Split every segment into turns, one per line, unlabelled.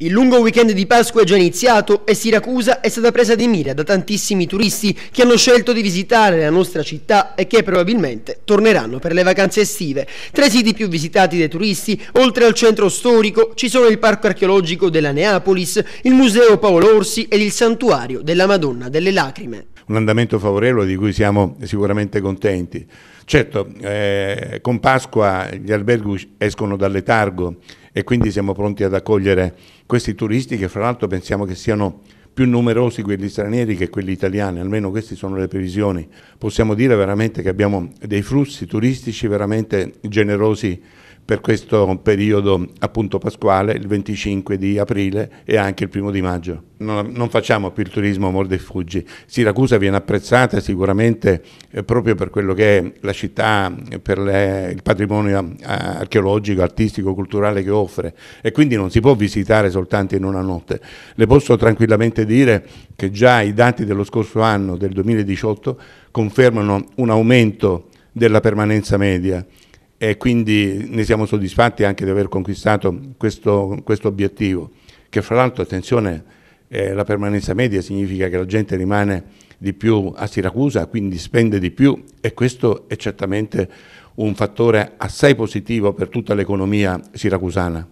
Il lungo weekend di Pasqua è già iniziato e Siracusa è stata presa di mira da tantissimi turisti che hanno scelto di visitare la nostra città e che probabilmente torneranno per le vacanze estive. Tra i siti più visitati dai turisti, oltre al centro storico, ci sono il Parco archeologico della Neapolis, il Museo Paolo Orsi ed il Santuario della Madonna delle Lacrime
un andamento favorevole di cui siamo sicuramente contenti. Certo, eh, con Pasqua gli alberghi escono dal letargo e quindi siamo pronti ad accogliere questi turisti che fra l'altro pensiamo che siano più numerosi quelli stranieri che quelli italiani, almeno queste sono le previsioni. Possiamo dire veramente che abbiamo dei flussi turistici veramente generosi per questo periodo appunto pasquale, il 25 di aprile e anche il primo di maggio. Non, non facciamo più il turismo Morde e fuggi. Siracusa viene apprezzata sicuramente eh, proprio per quello che è la città, eh, per le, il patrimonio eh, archeologico, artistico, culturale che offre e quindi non si può visitare soltanto in una notte. Le posso tranquillamente dire che già i dati dello scorso anno, del 2018, confermano un aumento della permanenza media e quindi ne siamo soddisfatti anche di aver conquistato questo, questo obiettivo, che fra l'altro, attenzione, eh, la permanenza media significa che la gente rimane di più a Siracusa, quindi spende di più e questo è certamente un fattore assai positivo per tutta l'economia siracusana.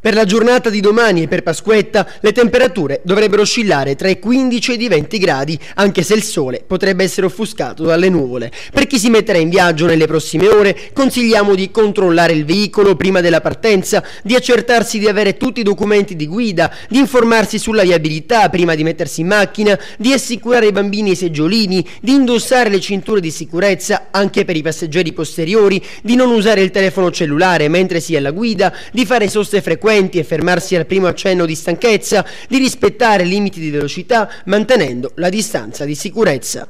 Per la giornata di domani e per Pasquetta le temperature dovrebbero oscillare tra i 15 e i 20 gradi, anche se il sole potrebbe essere offuscato dalle nuvole. Per chi si metterà in viaggio nelle prossime ore, consigliamo di controllare il veicolo prima della partenza, di accertarsi di avere tutti i documenti di guida, di informarsi sulla viabilità prima di mettersi in macchina, di assicurare ai bambini i seggiolini, di indossare le cinture di sicurezza anche per i passeggeri posteriori, di non usare il telefono cellulare mentre si è alla guida, di fare soste frequenti delinquenti e fermarsi al primo accenno di stanchezza, di rispettare limiti di velocità mantenendo la distanza di sicurezza.